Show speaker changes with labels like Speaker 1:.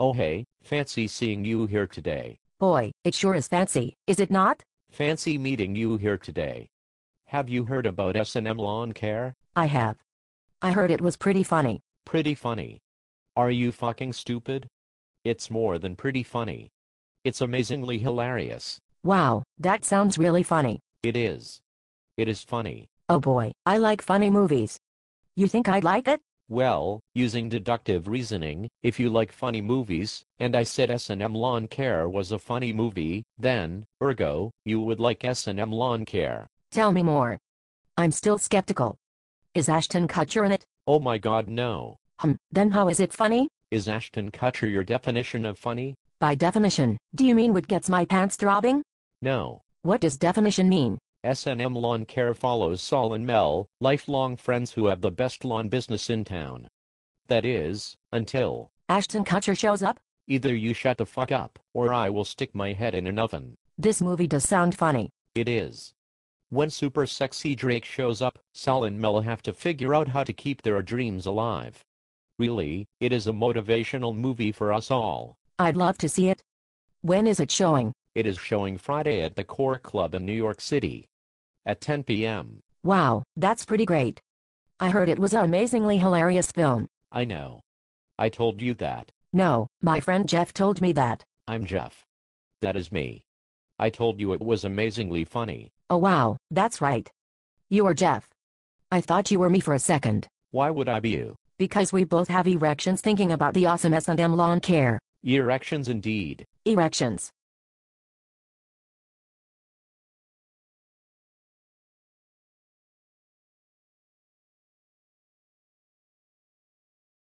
Speaker 1: Oh hey, fancy seeing you here today.
Speaker 2: Boy, it sure is fancy, is it not?
Speaker 1: Fancy meeting you here today. Have you heard about S&M Lawn Care?
Speaker 2: I have. I heard it was pretty funny.
Speaker 1: Pretty funny. Are you fucking stupid? It's more than pretty funny. It's amazingly hilarious.
Speaker 2: Wow, that sounds really funny.
Speaker 1: It is. It is funny.
Speaker 2: Oh boy, I like funny movies. You think I'd like it?
Speaker 1: Well, using deductive reasoning, if you like funny movies, and I said S&M Lawn Care was a funny movie, then, ergo, you would like S&M Lawn Care.
Speaker 2: Tell me more. I'm still skeptical. Is Ashton Kutcher in it?
Speaker 1: Oh my god no. Hum,
Speaker 2: then how is it funny?
Speaker 1: Is Ashton Kutcher your definition of funny?
Speaker 2: By definition, do you mean what gets my pants throbbing? No. What does definition mean?
Speaker 1: S&M Lawn Care follows Saul and Mel, lifelong friends who have the best lawn business in town. That is, until
Speaker 2: Ashton Kutcher shows
Speaker 1: up. Either you shut the fuck up, or I will stick my head in an oven.
Speaker 2: This movie does sound
Speaker 1: funny. It is. When super sexy Drake shows up, Saul and Mel have to figure out how to keep their dreams alive. Really, it is a motivational movie for us all.
Speaker 2: I'd love to see it. When is it showing?
Speaker 1: It is showing Friday at the Core Club in New York City at 10 p.m.
Speaker 2: Wow, that's pretty great. I heard it was an amazingly hilarious film.
Speaker 1: I know. I told you that.
Speaker 2: No, my friend Jeff told me that.
Speaker 1: I'm Jeff. That is me. I told you it was
Speaker 2: amazingly funny. Oh wow, that's right. You are Jeff. I thought you were me for a second. Why
Speaker 1: would I be you?
Speaker 2: Because we both have erections thinking about the awesome S&M lawn care. Erections indeed. Erections.